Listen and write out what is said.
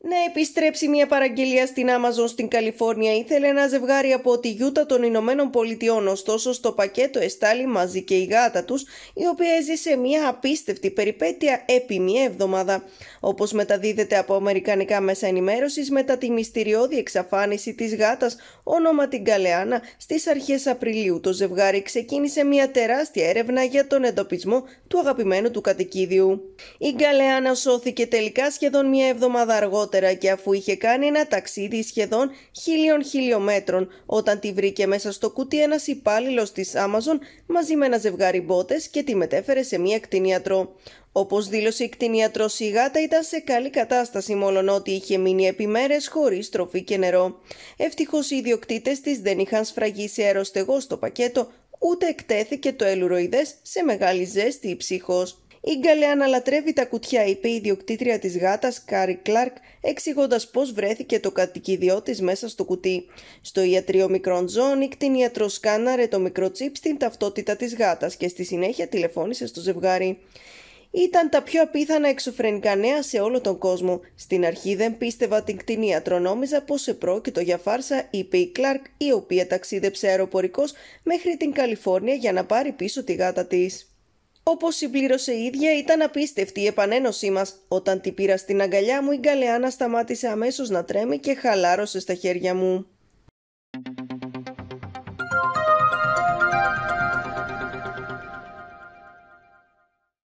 να επιστρέψει μια παραγγελία στην Amazon στην Καλιφόρνια ήθελε ένα ζευγάρι από τη Γιούτα των Ηνωμένων Πολιτειών. Ωστόσο, στο πακέτο εστάλει μαζί και η γάτα τους, η οποία έζησε μια απίστευτη περιπέτεια επί μια εβδομάδα. Όπως μεταδίδεται από αμερικανικά μέσα ενημέρωσης μετά τη μυστηριώδη εξαφάνιση της γάτας όνομα την Καλεάνα στις αρχές Απριλίου, το ζευγάρι ξεκίνησε μια τεράστια έρευνα για τον εντοπισμό του αγαπημένου του κατοικίδιου. Η Καλεάνα σώθηκε τελικά σχεδόν μια εβδομάδα αργότερα και αφού είχε κάνει ένα ταξίδι σχεδόν χίλιων χιλιόμετρων όταν τη βρήκε μέσα στο κουτί ένας υπάλληλος της Amazon μαζί με ένα ζευγάρι μπότες και τη μετέφερε σε μία κτηνιατρό. Όπως δήλωσε η κτηνιατρός η γάτα ήταν σε καλή κατάσταση μόλον ότι είχε μείνει επιμέρες χωρίς τροφή και νερό. Ευτυχώς οι ιδιοκτήτες της δεν είχαν σφραγίσει αεροστεγό στο πακέτο ούτε εκτέθηκε το ελουροειδές σε μεγάλη ζέστη ψυχό. Η ιδιοκτήτρια της γάτας, αναλατρεύει τα κουτιά, είπε η ιδιοκτήτρια της γάτας, Κάρι Κλάρκ, εξηγώντας πώς βρέθηκε το κατοικίδιό της μέσα στο κουτί. Στο ιατρείο Μικρών ζώων, η κτηνίατρο σκάναρε το μικρό τσίπ στην ταυτότητα της γάτας και στη συνέχεια τηλεφώνησε στο ζευγάρι. Ήταν τα πιο απίθανα εξωφρενικά νέα σε όλο τον κόσμο. Στην αρχή δεν πίστευα την κτηνίατρο, νόμιζα πως πρόκειτο για φάρσα, είπε η Κλάρκ, η οποία ταξίδεψε αεροπορικός μέχρι την Καλιφόρνια για να πάρει πίσω τη γάτα της. Όπως συμπλήρωσε η ίδια, ήταν απίστευτη η επανένωσή μας. Όταν την πήρα στην αγκαλιά μου, η γκαλεάνα σταμάτησε αμέσως να τρέμει και χαλάρωσε στα χέρια μου.